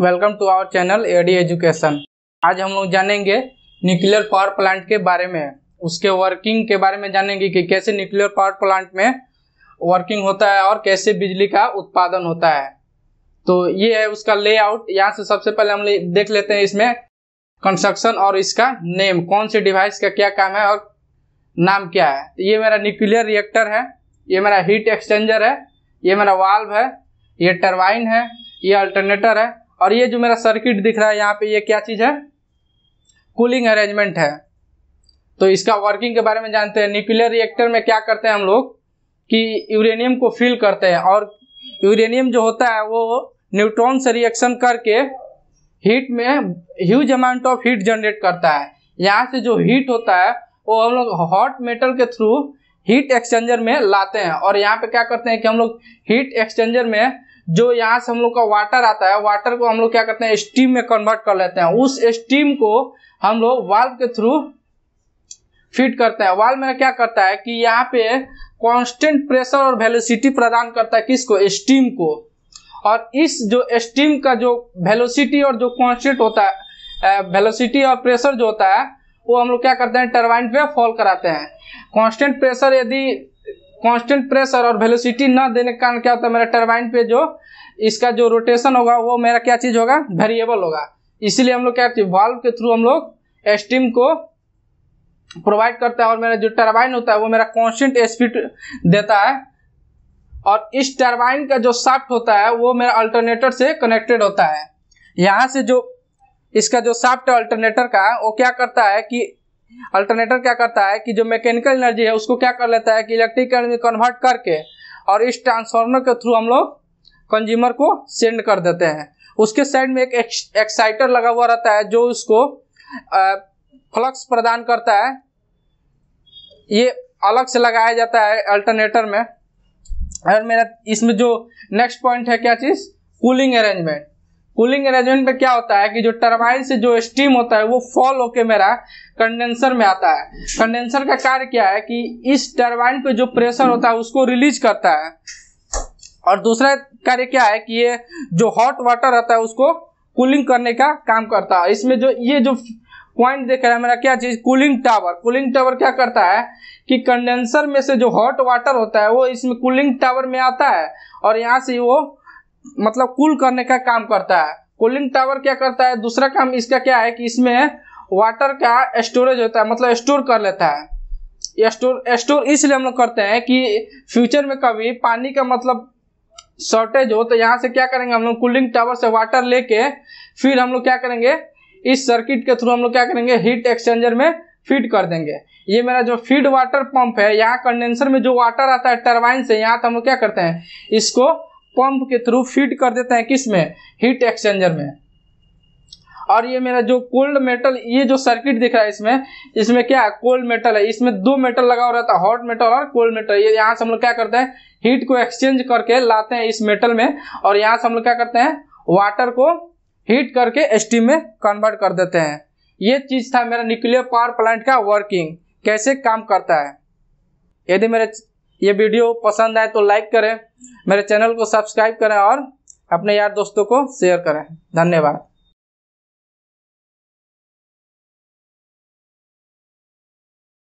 welcome to our channel AD education आज हम लोग जानेंगे न्यूक्लियर पावर प्लांट के बारे में उसके वर्किंग के बारे में जानेंगे कि कैसे न्यूक्लियर पावर प्लांट में वर्किंग होता है और कैसे बिजली का उत्पादन होता है तो ये है उसका लेआउट यहाँ से सबसे पहले हम देख लेते हैं इसमें कंस्ट्रक्शन और इसका नेम कौन से डिवाइस का क्या काम है और नाम क्या है ये मेरा न्यूक्लियर रिएक्टर है ये मेरा हीट एक्सचेंजर है ये मेरा वाल्व है ये टर्वाइन है ये अल्टरनेटर है और ये जो मेरा सर्किट दिख रहा है यहाँ पे ये क्या चीज़ है कूलिंग अरेंजमेंट है तो इसका वर्किंग के बारे में जानते हैं न्यूक्लियर रिएक्टर में क्या करते हैं हम लोग कि यूरेनियम को फिल करते हैं और यूरेनियम जो होता है वो न्यूट्रॉन से रिएक्शन करके हीट में huge amount of heat generate करता है यहाँ से जो हीट होता है वो हम लोग हॉट मेटल के थ्रू हीट एक्सचेंजर में लाते हैं और यहाँ पे क्या करते हैं कि हम लोग हीट एक्सचेंजर में जो यहाँ से हम लोग का वाटर आता है वाटर को हम लोग क्या करते हैं स्टीम में कन्वर्ट कर लेते हैं उस स्टीम को हम लोग वाल्व के थ्रू फिट करते हैं वाल्व में क्या करता है कि यहाँ पे कांस्टेंट प्रेशर और वेलोसिटी प्रदान करता है किसको स्टीम को और इस जो स्टीम का जो वेलोसिटी और जो कांस्टेंट होता है वेलोसिटी और प्रेशर जो होता है वो हम लोग क्या करते हैं टर्बाइन पे फॉल कराते हैं कांस्टेंट प्रेशर यदि कांस्टेंट प्रेशर और वेलोसिटी ना देने के कारण क्या होता है मेरा टर्बाइन पे जो इसका जो रोटेशन होगा वो मेरा क्या चीज़ होगा वेरिएबल होगा इसीलिए हम लोग क्या करते हैं वाल्व के थ्रू हम लोग स्टीम को प्रोवाइड करता है और मेरा जो टर्बाइन होता है वो मेरा कॉन्स्टेंट स्पीड देता है और इस टर्बाइन का जो साफ्ट होता है वो मेरा अल्टरनेटर से कनेक्टेड होता है यहाँ से जो इसका जो साफ्ट अल्टरनेटर का वो क्या करता है कि अल्टरनेटर क्या करता है कि जो मैकेनिकल एनर्जी है उसको क्या कर लेता है कि इलेक्ट्रिक एनर्जी कन्वर्ट करके और इस ट्रांसफार्मर के थ्रू हम लोग कंज्यूमर को सेंड कर देते हैं उसके साइड में एक एक्साइटर लगा हुआ रहता है जो उसको फ्लक्स प्रदान करता है ये अलग से लगाया जाता है अल्टरनेटर में और मेरा इसमें जो नेक्स्ट पॉइंट है क्या चीज़ कूलिंग अरेंजमेंट कूलिंग अरेंजमेंट में क्या होता है कि जो टर्बाइन से जो स्टीम होता है वो फॉल होके मेरा कंडेंसर में आता है कंडेंसर का कार्य क्या है कि इस टर्बाइन पे जो प्रेशर होता है उसको रिलीज करता है और दूसरा कार्य क्या है कि ये जो हॉट वाटर रहता है उसको कूलिंग करने का काम करता है इसमें जो ये जो पॉइंट देख रहा है मेरा क्या चीज कूलिंग टावर कूलिंग टावर क्या करता है कि कंडेंसर में से जो हॉट वाटर होता है वो इसमें कूलिंग टावर में आता है और यहाँ से वो मतलब कूल करने का काम करता है कूलिंग टावर क्या करता है दूसरा काम इसका क्या है कि इसमें वाटर का स्टोरेज होता है मतलब स्टोर कर लेता है स्टोर स्टोर इसलिए हम लोग करते हैं कि फ्यूचर में कभी पानी का मतलब शॉर्टेज हो तो यहाँ से क्या करेंगे हम लोग कूलिंग टावर से वाटर लेके फिर हम लोग क्या करेंगे इस सर्किट के थ्रू हम लोग क्या करेंगे हीट एक्सचेंजर में फीड कर देंगे ये मेरा जो फीड वाटर पंप है यहाँ कंडेंसर में जो वाटर आता है टरबाइन से यहाँ तो हम लोग क्या करते हैं इसको पंप के थ्रू फीड कर देते हैं किस में हीट एक्सचेंजर में और ये मेरा जो कोल्ड मेटल ये जो सर्किट दिख रहा है इसमें इसमें क्या है कोल्ड मेटल है इसमें दो मेटल लगा हुआ रहता है हॉट मेटल और कोल्ड मेटल ये यहाँ से हम लोग क्या करते हैं हीट को एक्सचेंज करके लाते हैं इस मेटल में और यहाँ से हम लोग क्या करते हैं वाटर को हीट करके स्टीम में कन्वर्ट कर देते हैं ये चीज था मेरा न्यूक्लियर पावर प्लांट का वर्किंग कैसे काम करता है यदि मेरे ये वीडियो पसंद आए तो लाइक करें मेरे चैनल को सब्सक्राइब करें और अपने यार दोस्तों को शेयर करें धन्यवाद